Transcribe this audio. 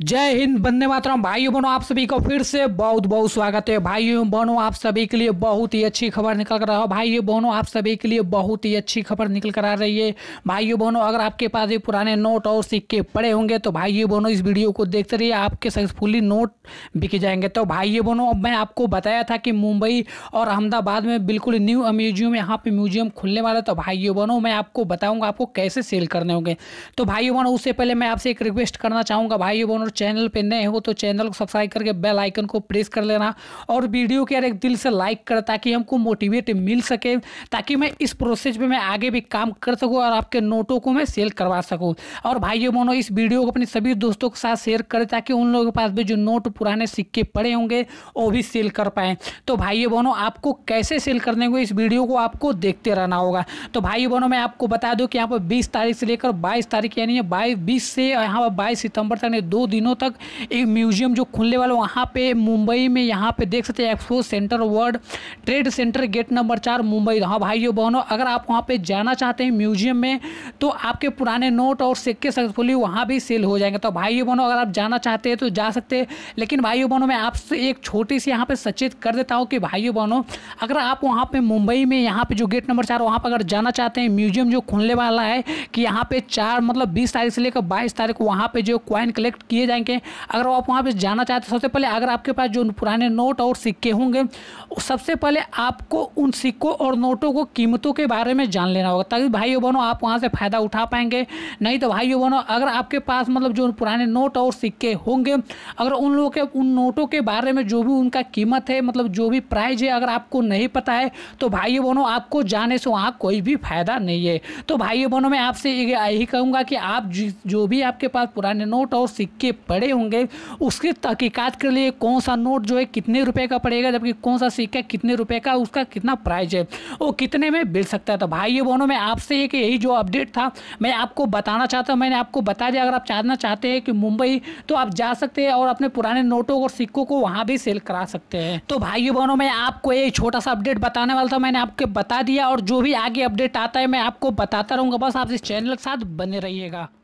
जय हिंद बंदे मातरम भाइयों बहनों आप सभी को फिर से बहुत बहुत स्वागत है भाइयों बहनों आप सभी के लिए बहुत ही अच्छी खबर निकल कर रहा है भाइयों बहनों आप सभी के लिए बहुत ही अच्छी खबर निकल कर आ रही है भाइयों बहनों अगर आपके पास ये पुराने नोट और सिक्के पड़े होंगे तो भाइयों बहनों इस वीडियो को देखते रहिए आपके सक्सेसफुली नोट बिके जाएंगे तो भाइयों बहनों अब मैं आपको बताया था कि मुंबई और अहमदाबाद में बिल्कुल न्यू म्यूजियम यहाँ पर म्यूजियम खुलने वाला तो भाइयों बहनों मैं आपको बताऊँगा आपको कैसे सेल करने होंगे तो भाइयों बहनों उससे पहले मैं आपसे एक रिक्वेस्ट करना चाहूँगा भाइयों बहनों और चैनल पे नए हो तो चैनल को सब्सक्राइब करके बेल आइकन को प्रेस कर लेना और वीडियो के यार एक दिल से लाइक कर ताकि हमको मोटिवेट मिल सके ताकि मैं इस प्रोसेस में मैं आगे भी काम कर सकूँ और आपके नोटों को मैं सेल करवा सकूँ और भाई बहनों इस वीडियो को अपने सभी दोस्तों के साथ शेयर करें ताकि उन लोगों के पास भी जो नोट पुराने सिक्के पड़े होंगे वो भी सेल कर पाएँ तो भाई बहनों आपको कैसे सेल करने को इस वीडियो को आपको देखते रहना होगा तो भाई बहनों मैं आपको बता दूँ कि यहाँ पर बीस तारीख से लेकर बाईस तारीख यानी बाईस बीस से यहाँ पर बाईस सितंबर तक दो दिनों तक एक म्यूजियम जो खुलने वाला वहाँ पे मुंबई में यहाँ पे देख सकते हैं expo centre world trade centre gate number चार मुंबई हाँ भाइयों बहनों अगर आप वहाँ पे जाना चाहते हैं म्यूजियम में तो आपके पुराने नोट और सिक्के सक्सेसफुली वहाँ भी सेल हो जाएंगे तो भाइयों बहनों अगर आप जाना चाहते हैं तो जा सकते हैं लेकिन भाइयों बहनों मैं आपसे एक छोटी सी यहाँ पर सचेत कर देता हूँ कि भाइयों बहनों अगर आप वहाँ पर मुंबई में यहाँ पर जो गेट नंबर चार वहाँ पर अगर जाना चाहते हैं म्यूजियम जो खुलने वाला है कि यहाँ पर चार मतलब बीस तारीख से लेकर बाईस तारीख वहाँ पर जो क्वाइन कलेक्ट किए लिए जाएंगे अगर आप वहाँ पर जाना चाहते सबसे पहले अगर आपके पास जो पुराने नोट और सिक्के होंगे सबसे पहले आपको उन सिक्कों और नोटों को कीमतों के बारे में जान लेना होगा तभी भाइयों बहनों आप वहाँ से फ़ायदा उठा पाएंगे नहीं तो भाइयों बहनों अगर आपके पास मतलब जो पुराने नोट और सिक्के होंगे अगर उन लोगों के उन नोटों के बारे में जो भी उनका कीमत है मतलब जो भी प्राइज है अगर आपको नहीं पता है तो भाइयों बहनों आपको जाने से वहाँ कोई भी फ़ायदा नहीं है तो भाइयों बहनों मैं आपसे यही कहूँगा कि आप जो भी आपके पास पुराने नोट और सिक्के पड़े होंगे उसके तहकीकत के लिए कौन सा नोट जो है कितने रुपए का पड़ेगा जबकि कौन सा सिक्का कितने रुपए का उसका कितना प्राइस है वो कितने में मिल सकता है तो भाई बहनों में आपसे एक यही जो अपडेट था मैं आपको बताना चाहता हूँ मैंने आपको बता दिया अगर आप जानना चाहते हैं कि मुंबई तो आप जा सकते हैं और अपने पुराने नोटों और सिक्कों को वहाँ भी सेल करा सकते हैं तो भाई बहनों में आपको ये छोटा सा अपडेट बताने वाला था मैंने आपको बता दिया और जो भी आगे अपडेट आता है मैं आपको बताता रहूँगा बस आप इस चैनल के साथ बने रहिएगा